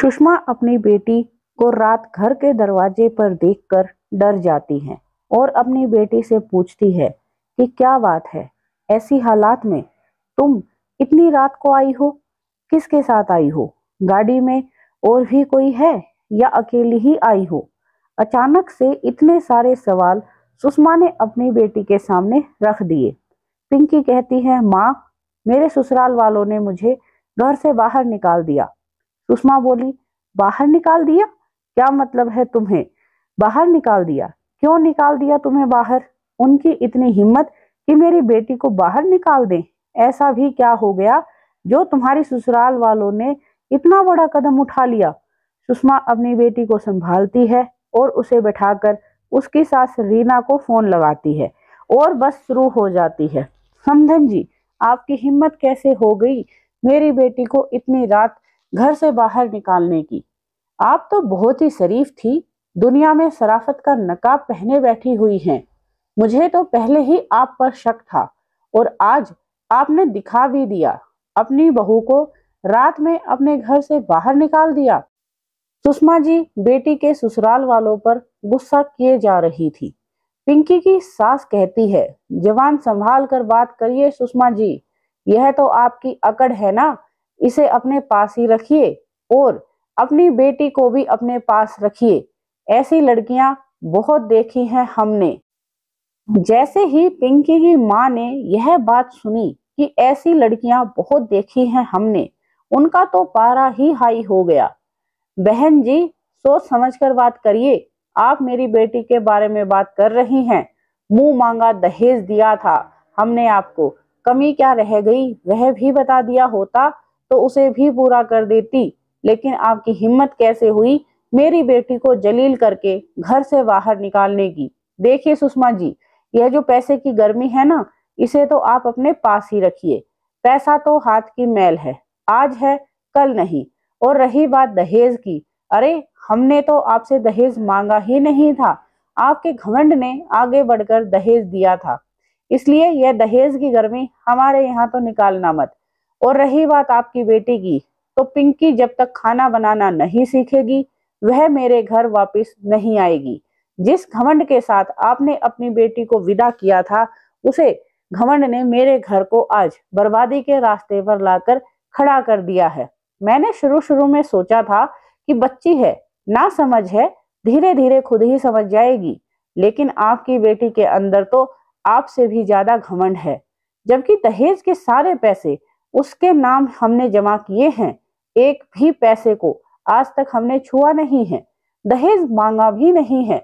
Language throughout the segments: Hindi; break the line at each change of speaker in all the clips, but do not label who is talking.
सुषमा अपनी बेटी को रात घर के दरवाजे पर देखकर डर जाती है और अपनी बेटी से पूछती है कि क्या बात है ऐसी हालात में तुम इतनी रात को आई हो किसके साथ आई हो गाड़ी में और भी कोई है या अकेली ही आई हो अचानक से इतने सारे सवाल सुषमा ने अपनी बेटी के सामने रख दिए पिंकी कहती है माँ मेरे ससुराल वालों ने मुझे घर से बाहर निकाल दिया सुषमा बोली बाहर निकाल दिया क्या मतलब है तुम्हें बाहर निकाल दिया क्यों निकाल दिया तुम्हें बाहर उनकी इतनी हिम्मत कि मेरी बेटी को बाहर निकाल दें ऐसा भी क्या हो गया जो तुम्हारी ससुराल वालों ने इतना बड़ा कदम उठा लिया सुषमा अपनी बेटी को संभालती है और उसे बैठाकर उसकी सास रीना को फोन लगाती है और बस शुरू हो जाती है समधन जी आपकी हिम्मत कैसे हो गई मेरी बेटी को इतनी रात घर से बाहर निकालने की आप तो बहुत ही शरीफ थी दुनिया में सराफत का नकाब पहने बैठी हुई हैं मुझे तो पहले ही आप पर शक था और आज आपने दिखा भी दिया अपनी बहू को रात में अपने घर से बाहर निकाल दिया सुषमा जी बेटी के ससुराल वालों पर गुस्सा किए जा रही थी पिंकी की सास कहती है जवान संभाल कर बात करिए सुषमा जी यह तो आपकी अकड़ है ना इसे अपने पास ही रखिए और अपनी बेटी को भी अपने पास रखिए ऐसी लड़कियां बहुत देखी हैं हमने जैसे ही पिंकी की माँ ने यह बात सुनी कि ऐसी लड़कियां बहुत देखी हैं हमने उनका तो पारा ही हाई हो गया बहन जी सोच समझकर बात करिए आप मेरी बेटी के बारे में बात कर रही हैं मुंह मांगा दहेज दिया था हमने आपको कमी क्या रह गई वह भी बता दिया होता तो उसे भी पूरा कर देती लेकिन आपकी हिम्मत कैसे हुई मेरी बेटी को जलील करके घर से बाहर निकालने की देखिए सुषमा जी यह जो पैसे की गर्मी है ना इसे तो आप अपने पास ही रखिए पैसा तो हाथ की मैल है आज है कल नहीं और रही बात दहेज की अरे हमने तो आपसे दहेज मांगा ही नहीं था आपके घमंड ने आगे बढ़कर दहेज दिया था इसलिए यह दहेज की गर्मी हमारे यहाँ तो निकालना मत और रही बात आपकी बेटी की तो पिंकी जब तक खाना बनाना नहीं सीखेगी वह मेरे घर वापस नहीं आएगी जिस घमंड के साथ आपने अपनी बेटी को विदा किया था उसे घमंड ने मेरे घर को आज बर्बादी के रास्ते पर लाकर खड़ा कर दिया है मैंने शुरू शुरू में सोचा था कि बच्ची है ना समझ है धीरे धीरे खुद ही समझ जाएगी लेकिन आपकी बेटी के अंदर तो आपसे भी ज्यादा घमंड है जबकि दहेज के सारे पैसे उसके नाम हमने जमा किए हैं एक भी पैसे को आज तक हमने छुआ नहीं है दहेज मांगा भी नहीं है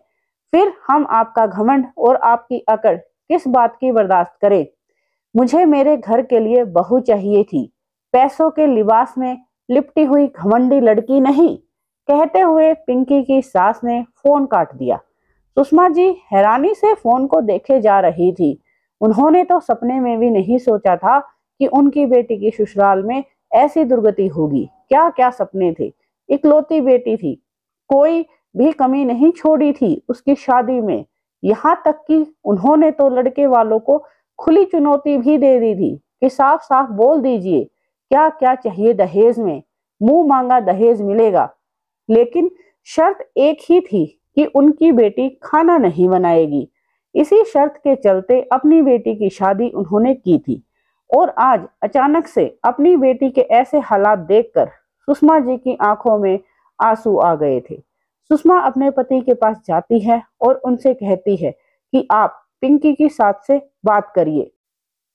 फिर हम आपका घमंड और आपकी अकड़ किस बात की बर्दाश्त करें मुझे मेरे घर के लिए बहू चाहिए थी पैसों के लिबास में लिपटी हुई घमंडी लड़की नहीं कहते हुए पिंकी की सास ने फोन काट दिया सुषमा जी हैरानी से फोन को देखे जा रही थी उन्होंने तो सपने में भी नहीं सोचा था कि उनकी बेटी की ससुराल में ऐसी दुर्गति होगी क्या क्या सपने थे इकलौती बेटी थी कोई भी कमी नहीं छोड़ी थी उसकी शादी में यहाँ तक कि उन्होंने तो लड़के वालों को खुली चुनौती भी दे दी थी कि साफ साफ बोल दीजिए क्या क्या चाहिए दहेज में मुंह मांगा दहेज मिलेगा लेकिन शर्त एक ही थी कि उनकी बेटी खाना नहीं बनाएगी इसी शर्त के चलते अपनी बेटी की शादी उन्होंने की थी और आज अचानक से अपनी बेटी के ऐसे हालात देखकर सुषमा जी की आंखों में आंसू आ गए थे सुषमा अपने पति के पास जाती है और उनसे कहती है कि आप पिंकी की साथ से बात करिए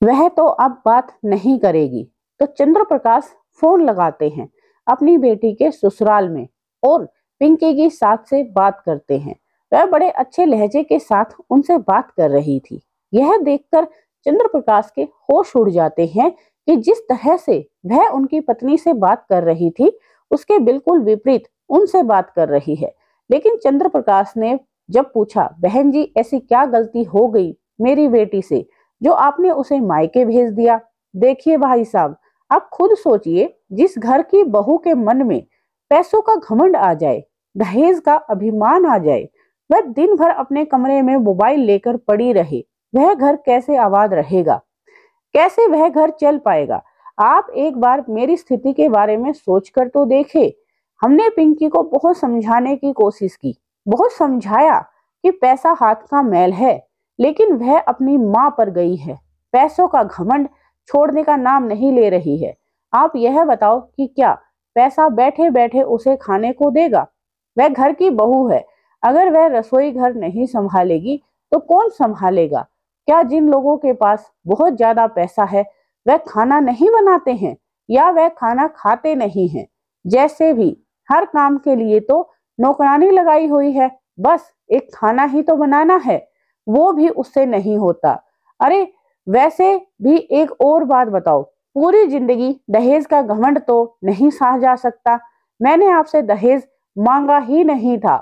वह तो अब बात नहीं करेगी तो चंद्र प्रकाश फोन लगाते हैं अपनी बेटी के ससुराल में और पिंकी की साथ से बात करते हैं वह बड़े अच्छे लहजे के साथ उनसे बात कर रही थी यह देखकर चंद्र प्रकाश के होश उड़ जाते हैं कि जिस तरह से वह उनकी पत्नी से बात कर रही थी उसके बिल्कुल विपरीत उनसे बात कर रही है लेकिन चंद्र प्रकाश ने जब पूछा बहन जी ऐसी क्या गलती हो गई मेरी बेटी से जो आपने उसे मायके भेज दिया देखिए भाई साहब आप खुद सोचिए जिस घर की बहू के मन में पैसों का घमंड आ जाए दहेज का अभिमान आ जाए वह दिन भर अपने कमरे में मोबाइल लेकर पड़ी रहे वह घर कैसे आबाद रहेगा कैसे वह घर चल पाएगा आप एक बार मेरी स्थिति के बारे में सोच कर तो देखे हमने पिंकी को बहुत समझाने की कोशिश की बहुत समझाया कि पैसा हाथ का मैल है लेकिन वह अपनी माँ पर गई है पैसों का घमंड छोड़ने का नाम नहीं ले रही है आप यह बताओ कि क्या पैसा बैठे बैठे उसे खाने को देगा वह घर की बहू है अगर वह रसोई घर नहीं संभालेगी तो कौन संभालेगा क्या जिन लोगों के पास बहुत ज्यादा पैसा है वह खाना नहीं बनाते हैं या वह खाना खाते नहीं हैं जैसे भी हर काम के लिए तो नौकरानी लगाई हुई है बस एक खाना ही तो बनाना है वो भी उससे नहीं होता अरे वैसे भी एक और बात बताओ पूरी जिंदगी दहेज का घमंड तो नहीं सहा जा सकता मैंने आपसे दहेज मांगा ही नहीं था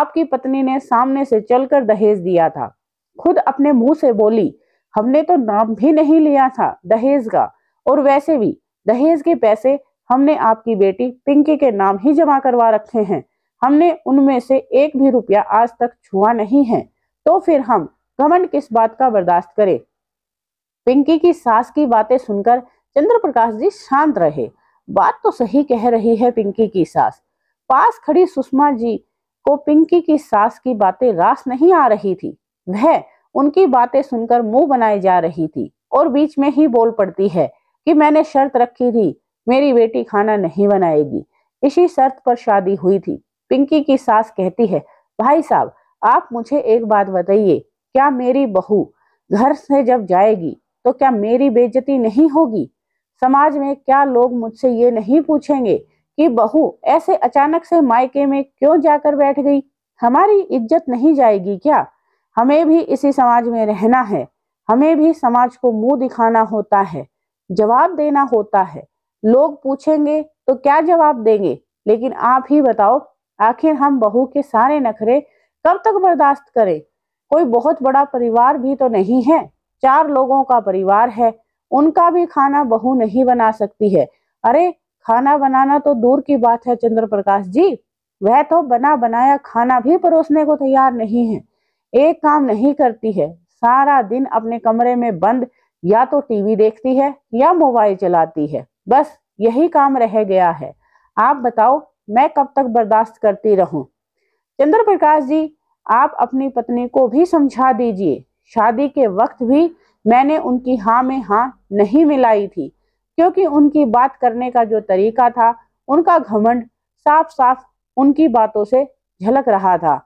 आपकी पत्नी ने सामने से चलकर दहेज दिया था खुद अपने मुंह से बोली हमने तो नाम भी नहीं लिया था दहेज का और वैसे भी दहेज के पैसे हमने आपकी बेटी पिंकी के नाम ही जमा करवा रखे हैं हमने उनमें से एक भी रुपया आज तक छुआ नहीं है तो फिर हम घमंड किस बात का बर्दाश्त करें पिंकी की सास की बातें सुनकर चंद्र प्रकाश जी शांत रहे बात तो सही कह रही है पिंकी की सास पास खड़ी सुषमा जी को पिंकी की सास की बातें रास नहीं आ रही थी वह उनकी बातें सुनकर मुंह बनाई जा रही थी और बीच में ही बोल पड़ती है कि मैंने शर्त रखी थी मेरी बेटी खाना नहीं बनाएगी इसी शर्त पर शादी हुई थी पिंकी की सास कहती है भाई साहब आप मुझे एक बात बताइए क्या मेरी बहू घर से जब जाएगी तो क्या मेरी बेजती नहीं होगी समाज में क्या लोग मुझसे ये नहीं पूछेंगे कि बहू ऐसे अचानक से मायके में क्यों जाकर बैठ गई हमारी इज्जत नहीं जाएगी क्या हमें भी इसी समाज में रहना है हमें भी समाज को मुंह दिखाना होता है जवाब देना होता है लोग पूछेंगे तो क्या जवाब देंगे लेकिन आप ही बताओ आखिर हम बहू के सारे नखरे कब तक बर्दाश्त करें कोई बहुत बड़ा परिवार भी तो नहीं है चार लोगों का परिवार है उनका भी खाना बहू नहीं बना सकती है अरे खाना बनाना तो दूर की बात है चंद्र प्रकाश जी वह तो बना बनाया खाना भी परोसने को तैयार नहीं है एक काम नहीं करती है सारा दिन अपने कमरे में बंद या तो टीवी देखती है या मोबाइल चलाती है बस यही काम रह गया है आप बताओ मैं कब तक बर्दाश्त करती रहूं चंद्र प्रकाश जी आप अपनी पत्नी को भी समझा दीजिए शादी के वक्त भी मैंने उनकी हाँ में हाँ नहीं मिलाई थी क्योंकि उनकी बात करने का जो तरीका था उनका घमंड साफ साफ उनकी बातों से झलक रहा था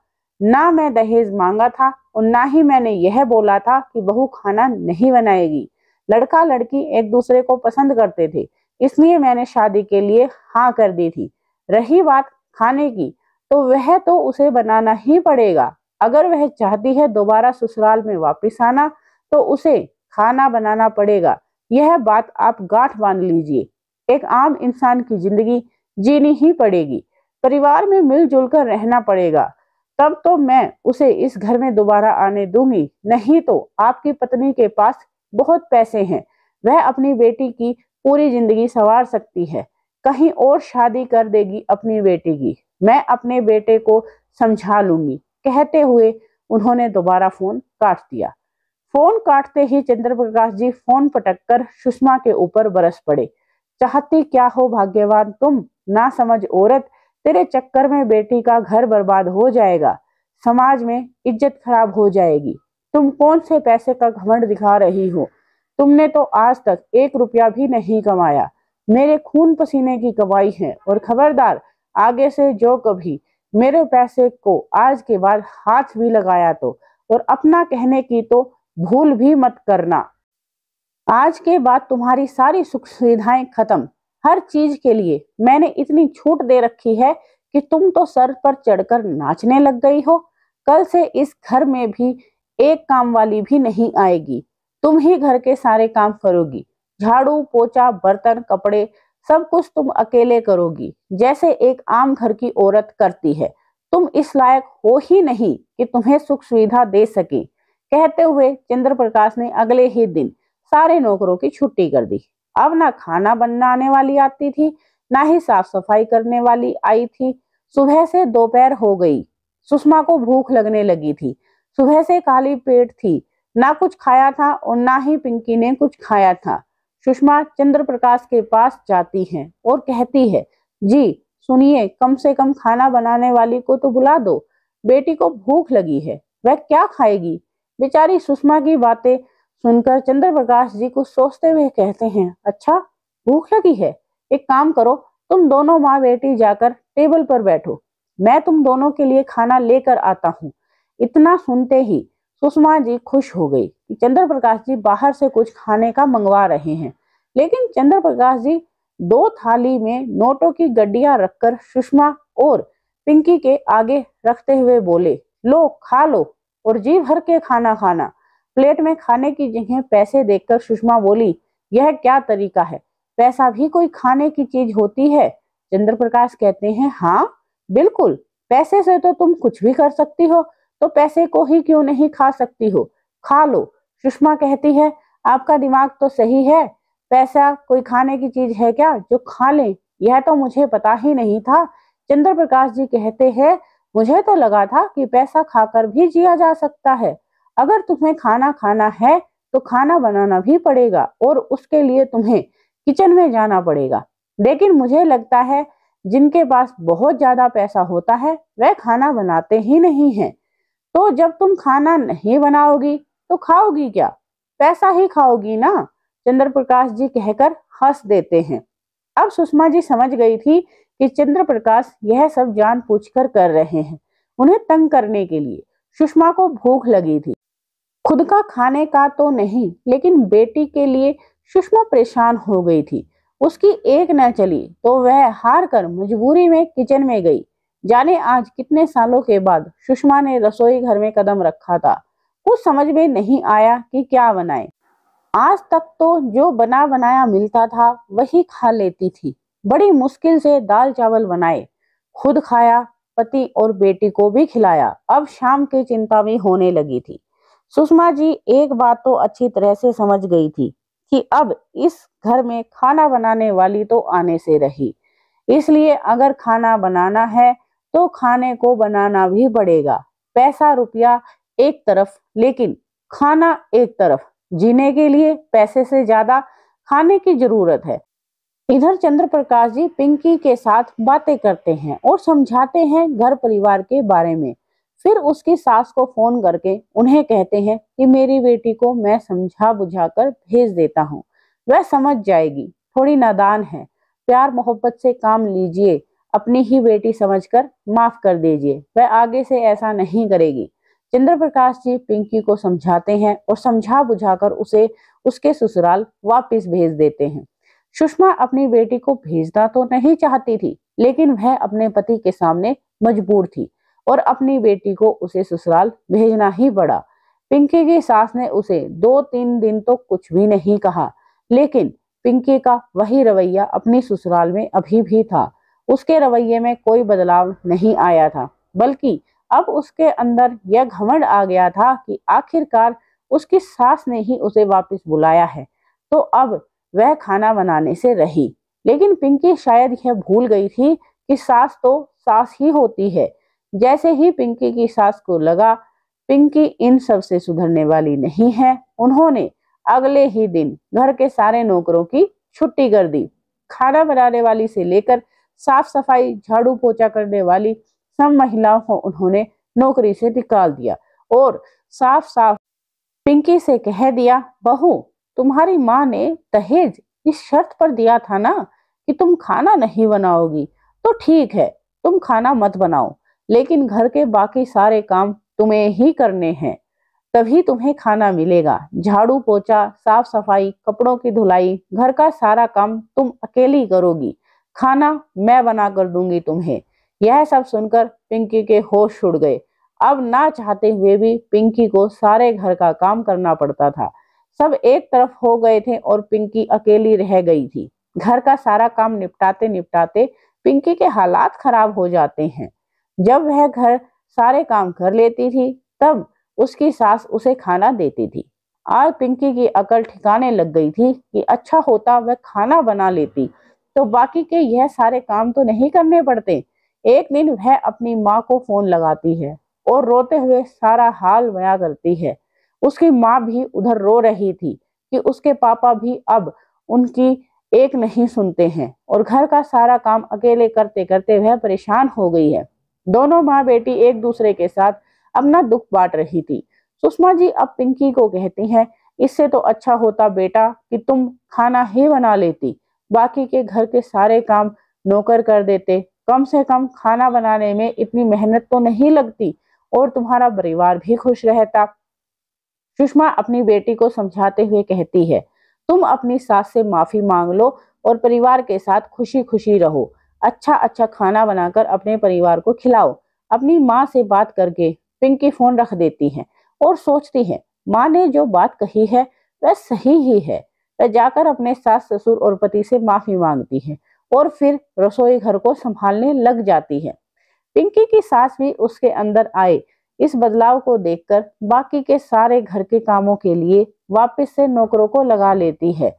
ना मैं दहेज मांगा था और ना ही मैंने यह बोला था कि बहू खाना नहीं बनाएगी लड़का लड़की एक दूसरे को पसंद करते थे इसलिए मैंने शादी के लिए हाँ कर दी थी रही बात खाने की तो वह तो उसे बनाना ही पड़ेगा अगर वह चाहती है दोबारा ससुराल में वापस आना तो उसे खाना बनाना पड़ेगा यह बात आप गांठ बांध लीजिए एक आम इंसान की जिंदगी जीनी ही पड़ेगी परिवार में मिलजुल कर रहना पड़ेगा तब तो मैं उसे इस घर में दोबारा आने दूंगी नहीं तो आपकी पत्नी के पास बहुत पैसे हैं वह अपनी बेटी की पूरी जिंदगी संवार सकती है कहीं और शादी कर देगी अपनी बेटी की मैं अपने बेटे को समझा लूंगी कहते हुए उन्होंने दोबारा फोन काट दिया फोन काटते ही चंद्र प्रकाश जी फोन पटक कर सुषमा के ऊपर बरस पड़े चाहती क्या हो भाग्यवान तुम ना समझ औरत तेरे चक्कर में बेटी का घर बर्बाद हो जाएगा समाज में इज्जत खराब हो जाएगी तुम कौन से पैसे का घमंड दिखा रही हो तुमने तो आज तक एक रुपया भी नहीं कमाया मेरे खून पसीने की कमाई है और खबरदार आगे से जो कभी मेरे पैसे को आज के बाद हाथ भी लगाया तो और अपना कहने की तो भूल भी मत करना आज के बाद तुम्हारी सारी सुख सुविधाएं खत्म हर चीज के लिए मैंने इतनी छूट दे रखी है कि तुम तो सर पर चढ़कर नाचने लग गई हो कल से इस घर में भी एक काम वाली भी नहीं आएगी तुम ही घर के सारे काम करोगी झाड़ू पोछा बर्तन कपड़े सब कुछ तुम अकेले करोगी जैसे एक आम घर की औरत करती है तुम इस लायक हो ही नहीं कि तुम्हें सुख सुविधा दे सके कहते हुए चंद्र प्रकाश ने अगले ही दिन सारे नौकरों की छुट्टी कर दी अब ना खाना बनाने वाली आती थी ना ही साफ सफाई करने वाली आई थी सुबह से दोपहर हो गई सुषमा को भूख लगने लगी थी सुबह से काली पेट थी ना कुछ खाया था और ना ही पिंकी ने कुछ खाया था सुषमा चंद्र प्रकाश के पास जाती है और कहती है जी सुनिए कम से कम खाना बनाने वाली को तो बुला दो बेटी को भूख लगी है वह क्या खाएगी बेचारी सुषमा की बातें सुनकर चंद्र प्रकाश जी कुछ सोचते हुए कहते हैं अच्छा भूख लगी है एक काम करो तुम दोनों माँ बेटी जाकर टेबल पर बैठो मैं तुम दोनों के लिए खाना लेकर आता हूँ इतना सुनते ही सुषमा जी खुश हो गई कि चंद्र प्रकाश जी बाहर से कुछ खाने का मंगवा रहे हैं लेकिन चंद्र प्रकाश जी दो थाली में नोटों की गड्डिया रखकर सुषमा और पिंकी के आगे रखते हुए बोले लो खा लो और जी भर के खाना खाना प्लेट में खाने की जगह पैसे देखकर सुषमा बोली यह क्या तरीका है पैसा भी कोई खाने की चीज होती है चंद्र प्रकाश कहते हैं हाँ बिल्कुल पैसे से तो तुम कुछ भी कर सकती हो तो पैसे को ही क्यों नहीं खा सकती हो खा लो सुषमा कहती है आपका दिमाग तो सही है पैसा कोई खाने की चीज है क्या जो खा ले यह तो मुझे पता ही नहीं था चंद्र प्रकाश जी कहते हैं मुझे तो लगा था कि पैसा खाकर भी जिया जा सकता है अगर तुम्हें खाना खाना है तो खाना बनाना भी पड़ेगा और उसके लिए तुम्हें किचन में जाना पड़ेगा लेकिन मुझे लगता है जिनके पास बहुत ज्यादा पैसा होता है वह खाना बनाते ही नहीं है तो जब तुम खाना नहीं बनाओगी तो खाओगी क्या पैसा ही खाओगी ना चंद्र प्रकाश जी कहकर हंस देते हैं अब सुषमा जी समझ गई थी कि चंद्र प्रकाश यह सब जान पूछ कर कर रहे हैं उन्हें तंग करने के लिए सुषमा को भूख लगी थी खुद का खाने का तो नहीं लेकिन बेटी के लिए सुषमा परेशान हो गई थी उसकी एक न चली तो वह हार कर मजबूरी में किचन में गई जाने आज कितने सालों के बाद सुषमा ने रसोई घर में कदम रखा था कुछ समझ में नहीं आया कि क्या बनाए आज तक तो जो बना बनाया मिलता था वही खा लेती थी बड़ी मुश्किल से दाल चावल बनाए खुद खाया पति और बेटी को भी खिलाया अब शाम की चिंता भी होने लगी थी सुषमा जी एक बात तो अच्छी तरह से समझ गई थी कि अब इस घर में खाना बनाने वाली तो आने से रही इसलिए अगर खाना बनाना है तो खाने को बनाना भी पड़ेगा पैसा रुपया एक तरफ लेकिन खाना एक तरफ जीने के लिए पैसे से ज्यादा खाने की जरूरत है इधर चंद्र प्रकाश जी पिंकी के साथ बातें करते हैं और समझाते हैं घर परिवार के बारे में फिर उसकी सास को फोन करके उन्हें कहते हैं कि मेरी बेटी को मैं समझा बुझा कर भेज देता हूँ वह समझ जाएगी थोड़ी नादान है प्यार मोहब्बत से काम लीजिए अपनी ही बेटी समझकर माफ कर दीजिए वह आगे से ऐसा नहीं करेगी चंद्र प्रकाश जी पिंकी को समझाते हैं और समझा बुझाकर उसे उसके ससुराल वापस भेज देते हैं सुषमा अपनी बेटी को भेजना तो नहीं चाहती थी लेकिन वह अपने पति के सामने मजबूर थी और अपनी बेटी को उसे ससुराल भेजना ही पड़ा पिंकी की सास ने उसे दो तीन दिन तो कुछ भी नहीं कहा लेकिन पिंकी का वही रवैया अपनी ससुराल में अभी भी था उसके रवैये में कोई बदलाव नहीं आया था बल्कि अब उसके अंदर यह घमंड आ गया था कि आखिरकार उसकी सास ने ही उसे वापस बुलाया है तो अब वह खाना बनाने से रही लेकिन पिंकी शायद यह भूल गई थी कि सास तो सास ही होती है जैसे ही पिंकी की सास को लगा पिंकी इन सब से सुधरने वाली नहीं है उन्होंने अगले ही दिन घर के सारे नौकरों की छुट्टी कर दी खाना बनाने वाली से लेकर साफ सफाई झाड़ू पोछा करने वाली सब महिलाओं को उन्होंने नौकरी से निकाल दिया और साफ साफ पिंकी से कह दिया बहू तुम्हारी माँ ने दहेज इस शर्त पर दिया था ना कि तुम खाना नहीं बनाओगी तो ठीक है तुम खाना मत बनाओ लेकिन घर के बाकी सारे काम तुम्हें ही करने हैं तभी तुम्हें खाना मिलेगा झाड़ू पोछा साफ सफाई कपड़ों की धुलाई घर का सारा काम तुम अकेली करोगी खाना मैं बना कर दूंगी तुम्हें यह सब सुनकर पिंकी के होश उड़ गए अब ना चाहते हुए भी पिंकी को सारे घर का काम करना पड़ता था सब एक तरफ हो गए थे और पिंकी अकेली रह गई थी घर का सारा काम निपटाते निपटाते पिंकी के हालात खराब हो जाते हैं जब वह घर सारे काम कर लेती थी तब उसकी सास उसे खाना देती थी आज पिंकी की अकल ठिकाने लग गई थी कि अच्छा होता वह खाना बना लेती तो बाकी के यह सारे काम तो नहीं करने पड़ते एक दिन वह अपनी माँ को फोन लगाती है और रोते हुए सारा हाल बया करती है उसकी माँ भी उधर रो रही थी कि उसके पापा भी अब उनकी एक नहीं सुनते हैं और घर का सारा काम अकेले करते करते वह परेशान हो गई है दोनों माँ बेटी एक दूसरे के साथ अपना दुख बांट रही थी सुषमा जी अब पिंकी को कहती हैं इससे तो अच्छा होता बेटा कि तुम खाना ही बना लेती बाकी के घर के सारे काम नौकर कर देते कम से कम खाना बनाने में इतनी मेहनत तो नहीं लगती और तुम्हारा परिवार भी खुश रहता सुषमा अपनी बेटी को समझाते हुए कहती है तुम अपनी सास से माफी मांग लो और परिवार के साथ खुशी खुशी रहो अच्छा अच्छा खाना बनाकर अपने परिवार को खिलाओ अपनी माँ से बात करके पिंकी फोन रख देती है और सोचती है माँ ने जो बात कही है वह सही ही है वह जाकर अपने सास ससुर और पति से माफी मांगती है और फिर रसोई घर को संभालने लग जाती है पिंकी की सास भी उसके अंदर आए इस बदलाव को देखकर बाकी के सारे घर के कामों के लिए वापस से नौकरों को लगा लेती है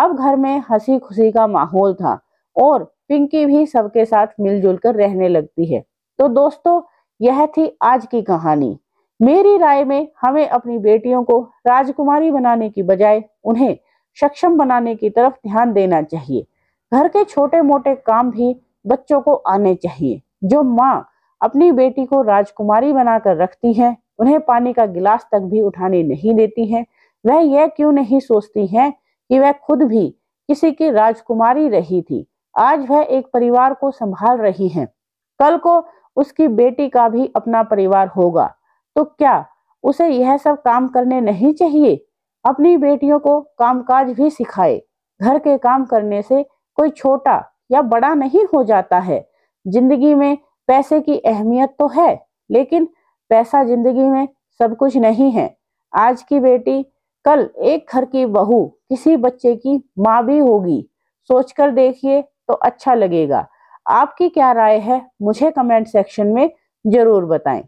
अब घर में हंसी खुशी का माहौल था और पिंकी भी सबके साथ मिलजुल कर रहने लगती है तो दोस्तों यह थी आज की कहानी मेरी राय में हमें अपनी बेटियों को राजकुमारी बनाने की बजाय उन्हें सक्षम बनाने की तरफ ध्यान देना चाहिए घर के छोटे मोटे काम भी बच्चों को आने चाहिए जो माँ अपनी बेटी को राजकुमारी बनाकर रखती है उन्हें पानी का गिलास तक भी उठाने नहीं देती हैं वह यह क्यों नहीं सोचती हैं कि वह खुद भी किसी की राजकुमारी रही थी आज वह एक परिवार को संभाल रही हैं कल को उसकी बेटी का भी अपना परिवार होगा तो क्या उसे यह सब काम करने नहीं चाहिए अपनी बेटियों को कामकाज भी सिखाए घर के काम करने से कोई छोटा या बड़ा नहीं हो जाता है जिंदगी में पैसे की अहमियत तो है लेकिन पैसा जिंदगी में सब कुछ नहीं है आज की बेटी कल एक घर की बहू किसी बच्चे की माँ भी होगी सोचकर देखिए तो अच्छा लगेगा आपकी क्या राय है मुझे कमेंट सेक्शन में जरूर बताएं